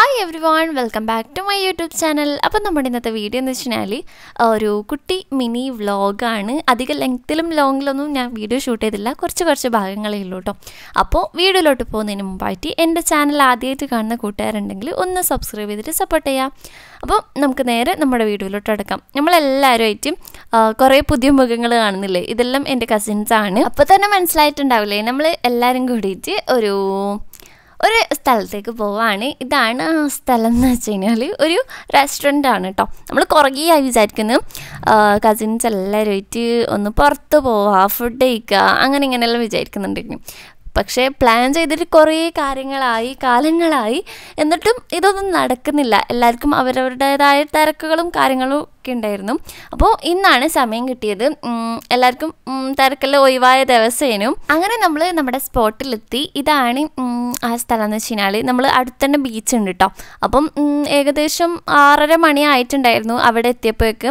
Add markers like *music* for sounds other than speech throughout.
hi everyone welcome back to my YouTube channel അപ്പോൾ നമ്മുടെ ഇന്നത്തെ വീഡിയോ എന്ന് വെച്ചാൽ ഒരു കുട്ടി മിനി വ്ളോഗാണ് അധികം ലെങ്ത്തിലും ലോങ്ങിലൊന്നും ഞാൻ വീഡിയോ ഷൂട്ട് ചെയ്തില്ല കുറച്ച് കുറച്ച് ഭാഗങ്ങളേ ഉള്ളൂ കേട്ടോ അപ്പോൾ വീഡിയോയിലോട്ട് പോകുന്നതിന് മുമ്പായിട്ട് എൻ്റെ ചാനൽ ആദ്യമായിട്ട് കാണുന്ന കൂട്ടുകാരുണ്ടെങ്കിൽ ഒന്ന് സബ്സ്ക്രൈബ് ചെയ്തിട്ട് സപ്പോർട്ട് ചെയ്യാം അപ്പോൾ നമുക്ക് നേരെ നമ്മുടെ വീഡിയോയിലോട്ട് അടക്കാം നമ്മളെല്ലാവരുമായിട്ടും കുറേ പുതിയ മുഖങ്ങൾ കാണുന്നില്ലേ ഇതെല്ലാം എൻ്റെ കസിൻസാണ് അപ്പോൾ തന്നെ മനസ്സിലായിട്ടുണ്ടാവില്ലേ നമ്മൾ എല്ലാവരും കൂടിയിട്ട് ഒരു ഒരു സ്ഥലത്തേക്ക് പോവാണ് ഇതാണ് ആ സ്ഥലം എന്ന് വെച്ച് കഴിഞ്ഞാൽ ഒരു റെസ്റ്റോറൻ്റ് ആണ് കേട്ടോ നമ്മൾ കുറേയായി വിചാരിക്കുന്നു കസിൻസ് എല്ലാവരുമായിട്ട് ഒന്ന് പുറത്ത് പോവാ ഫുഡ് കഴിക്കുക അങ്ങനെ ഇങ്ങനെയെല്ലാം വിചാരിക്കുന്നുണ്ടെങ്കിലും പക്ഷേ പ്ലാൻ ചെയ്തിട്ട് കുറേ കാര്യങ്ങളായി കാലങ്ങളായി എന്നിട്ടും ഇതൊന്നും നടക്കുന്നില്ല എല്ലാവർക്കും അവരവരുടേതായ തിരക്കുകളും കാര്യങ്ങളും ഒക്കെ ഉണ്ടായിരുന്നു അപ്പോൾ ഇന്നാണ് സമയം കിട്ടിയത് എല്ലാവർക്കും തിരക്കെല്ലാം ഒഴിവായ ദിവസേനും അങ്ങനെ നമ്മൾ നമ്മുടെ സ്പോട്ടിലെത്തി ഇതാണ് ആ സ്ഥലം എന്ന് വെച്ച് കഴിഞ്ഞാൽ നമ്മൾ അടുത്തന്നെ ബീച്ച് ഉണ്ട് കേട്ടോ അപ്പം ഏകദേശം ആറര മണി ആയിട്ടുണ്ടായിരുന്നു അവിടെ എത്തിയപ്പോഴേക്ക്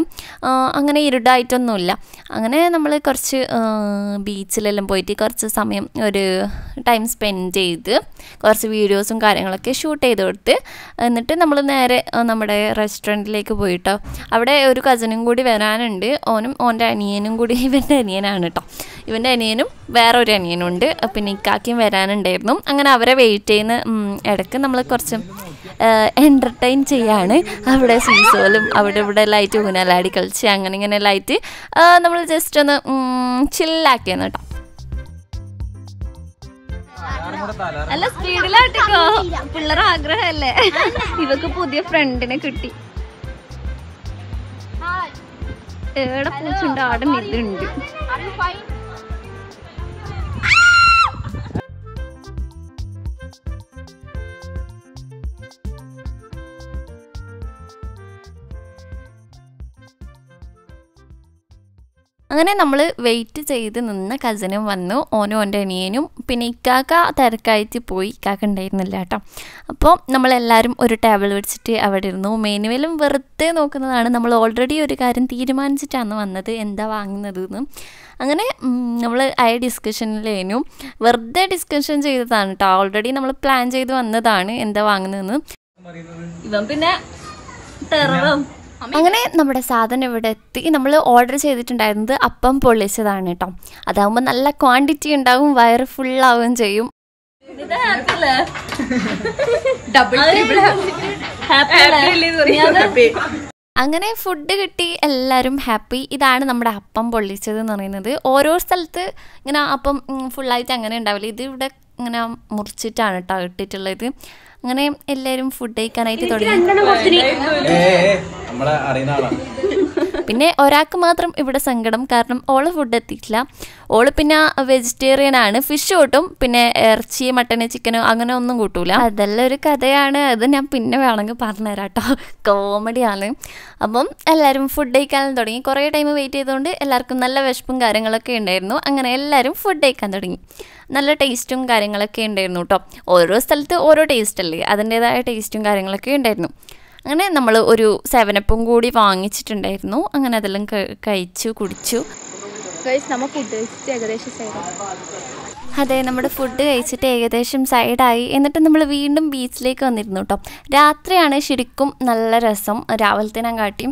അങ്ങനെ ഇരുടായിട്ടൊന്നുമില്ല അങ്ങനെ നമ്മൾ കുറച്ച് ബീച്ചിലെല്ലാം പോയിട്ട് കുറച്ച് സമയം ഒരു ടൈം സ്പെൻഡ് ചെയ്ത് കുറച്ച് വീഡിയോസും കാര്യങ്ങളൊക്കെ ഷൂട്ട് ചെയ്ത് കൊടുത്ത് എന്നിട്ട് നമ്മൾ നേരെ നമ്മുടെ റെസ്റ്റോറൻറ്റിലേക്ക് പോയിട്ടോ അവിടെ ഒരു കസിനും കൂടി വരാനുണ്ട് ഓനും ഓൻ്റെ അനിയനും കൂടി *laughs* ഇവൻ്റെ അനിയനാണ് കേട്ടോ ഇവൻ്റെ അനിയനും ഒരു അനിയനും ഉണ്ട് പിന്നെ ഇക്കാക്കിയും വരാനുണ്ടായിരുന്നു അങ്ങനെ അവരെ വെയിറ്റ് ചെയ്യുന്ന ഇടയ്ക്ക് നമ്മൾ കുറച്ച് എൻ്റർടൈൻ ചെയ്യാണ് അവിടെ സീസോലും അവിടെ ഇവിടെ ലൈറ്റ് ഊനലാടി കളിച്ച് അങ്ങനെ ഇങ്ങനെ ലൈറ്റ് നമ്മൾ ജസ്റ്റ് ഒന്ന് ചില്ലാക്കിയെന്ന് കേട്ടോ അല്ല സ്പീഡിലാട്ടിക്കോ പിള്ളേർ ആഗ്രഹമല്ലേ ഇവക്ക് പുതിയ ഫ്രണ്ടിനെ കിട്ടി ഏടെ പൂച്ചുണ്ട് ആടെ നിന്നുണ്ട് അങ്ങനെ നമ്മൾ വെയിറ്റ് ചെയ്ത് നിന്ന് കസിനും വന്നു ഓനും ഓൻ്റെ അനിയനും പിന്നെ ഇക്കാക്ക തിരക്കായിട്ട് പോയി ഇക്കാക്ക ഉണ്ടായിരുന്നില്ല കേട്ടോ അപ്പോൾ നമ്മളെല്ലാവരും ഒരു ടേബിൾ വെച്ചിട്ട് അവിടെ ഇരുന്നു മെനുവലും വെറുതെ നോക്കുന്നതാണ് നമ്മൾ ഓൾറെഡി ഒരു കാര്യം തീരുമാനിച്ചിട്ടാണ് വന്നത് എന്താ വാങ്ങുന്നത് എന്ന് അങ്ങനെ നമ്മൾ ആ ഡിസ്കഷനിലേനു വെറുതെ ഡിസ്കഷൻ ചെയ്തതാണ് കേട്ടോ ഓൾറെഡി നമ്മൾ പ്ലാൻ ചെയ്ത് വന്നതാണ് എന്താ വാങ്ങുന്നതെന്ന് ഇവൻ പിന്നെ ടെററും അങ്ങനെ നമ്മുടെ സാധനം ഇവിടെ എത്തി നമ്മൾ ഓർഡർ ചെയ്തിട്ടുണ്ടായിരുന്നത് അപ്പം പൊള്ളിച്ചതാണ് കേട്ടോ അതാവുമ്പോൾ നല്ല ക്വാണ്ടിറ്റി ഉണ്ടാവും വയറ് ആവുകയും ചെയ്യും *laughs* അങ്ങനെ ഫുഡ് കിട്ടി എല്ലാവരും ഹാപ്പി ഇതാണ് നമ്മുടെ അപ്പം പൊള്ളിച്ചത് എന്ന് പറയുന്നത് ഓരോ സ്ഥലത്ത് ഇങ്ങനെ അപ്പം ഫുള്ളായിട്ട് അങ്ങനെ ഉണ്ടാവില്ല ഇത് ഇവിടെ ഇങ്ങനെ മുറിച്ചിട്ടാണ് കേട്ടോ ഇട്ടിട്ടുള്ളത് അങ്ങനെ എല്ലാവരും ഫുഡ് കഴിക്കാനായിട്ട് തുടങ്ങി നമ്മളെ പിന്നെ ഒരാൾക്ക് മാത്രം ഇവിടെ സങ്കടം കാരണം ഓള് ഫുഡ് എത്തിയിട്ടില്ല ഓള് പിന്നെ വെജിറ്റേറിയൻ ആണ് ഫിഷ് കൂട്ടും പിന്നെ ഇറച്ചി മട്ടന് ചിക്കനോ അങ്ങനെ ഒന്നും കൂട്ടൂല അതെല്ലാം ഒരു കഥയാണ് അത് ഞാൻ പിന്നെ വേണമെങ്കിൽ പറഞ്ഞുതരാം കേട്ടോ കോമഡിയാണ് അപ്പം എല്ലാവരും ഫുഡ് കഴിക്കാൻ തുടങ്ങി കുറേ ടൈം വെയിറ്റ് ചെയ്തുകൊണ്ട് എല്ലാവർക്കും നല്ല വിശപ്പും കാര്യങ്ങളൊക്കെ ഉണ്ടായിരുന്നു അങ്ങനെ എല്ലാവരും ഫുഡ് കഴിക്കാൻ തുടങ്ങി നല്ല ടേസ്റ്റും കാര്യങ്ങളൊക്കെ ഉണ്ടായിരുന്നു കേട്ടോ ഓരോ സ്ഥലത്ത് ഓരോ ടേസ്റ്റ് അല്ലേ അതിൻ്റേതായ ടേസ്റ്റും കാര്യങ്ങളൊക്കെ ഉണ്ടായിരുന്നു അങ്ങനെ നമ്മൾ ഒരു സെവനപ്പും കൂടി വാങ്ങിച്ചിട്ടുണ്ടായിരുന്നു അങ്ങനെ അതെല്ലാം കഴിച്ചു കുടിച്ചു അതെ നമ്മുടെ ഫുഡ് കഴിച്ചിട്ട് ഏകദേശം സൈഡായി എന്നിട്ട് നമ്മൾ വീണ്ടും ബീച്ചിലേക്ക് വന്നിരുന്നു കേട്ടോ രാത്രിയാണ് ശരിക്കും നല്ല രസം രാവിലത്തേനാൻ കാട്ടിയും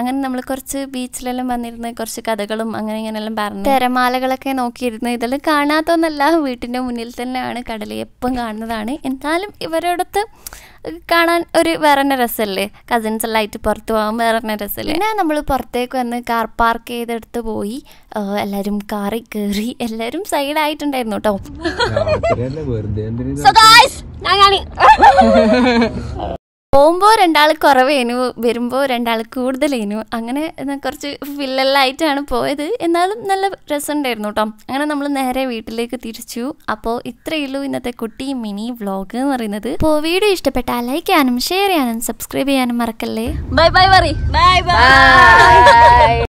അങ്ങനെ നമ്മൾ കുറച്ച് ബീച്ചിലെല്ലാം വന്നിരുന്ന് കുറച്ച് കഥകളും അങ്ങനെ ഇങ്ങനെയെല്ലാം പറഞ്ഞു തിരമാലകളൊക്കെ നോക്കിയിരുന്നു ഇതെല്ലാം കാണാത്തൊന്നല്ല വീട്ടിൻ്റെ മുന്നിൽ തന്നെയാണ് കടൽ എപ്പം കാണുന്നതാണ് എന്നാലും ഇവരോടത്ത് കാണാൻ ഒരു വേറെ തന്നെ രസമല്ലേ കസിൻസ് എല്ലാം ആയിട്ട് പുറത്ത് പോകാൻ വേറെ തന്നെ രസമല്ലേ പിന്നെ നമ്മൾ പുറത്തേക്ക് വന്ന് കാർ പാർക്ക് ചെയ്തെടുത്ത് പോയി എല്ലാവരും കാറിൽ കയറി എല്ലാവരും സൈഡ് ആയിട്ടുണ്ടായിരുന്നു കേട്ടോ *laughs* പോകുമ്പോൾ രണ്ടാൾ കുറവേനു വരുമ്പോൾ രണ്ടാൾ കൂടുതലേനു അങ്ങനെ കുറച്ച് ഫില്ലെല്ലായിട്ടാണ് പോയത് എന്നാലും നല്ല രസമുണ്ടായിരുന്നു കേട്ടോ അങ്ങനെ നമ്മൾ നേരെ വീട്ടിലേക്ക് തിരിച്ചു അപ്പോൾ ഇത്രയുള്ളൂ ഇന്നത്തെ കുട്ടി മിനി വ്ലോഗ് എന്ന് പറയുന്നത് അപ്പോൾ വീഡിയോ ഇഷ്ടപ്പെട്ടാൽ ലൈക്ക് ചെയ്യാനും ഷെയർ ചെയ്യാനും സബ്സ്ക്രൈബ് ചെയ്യാനും മറക്കല്ലേ ബൈ ബൈ പറ ബൈ ബൈ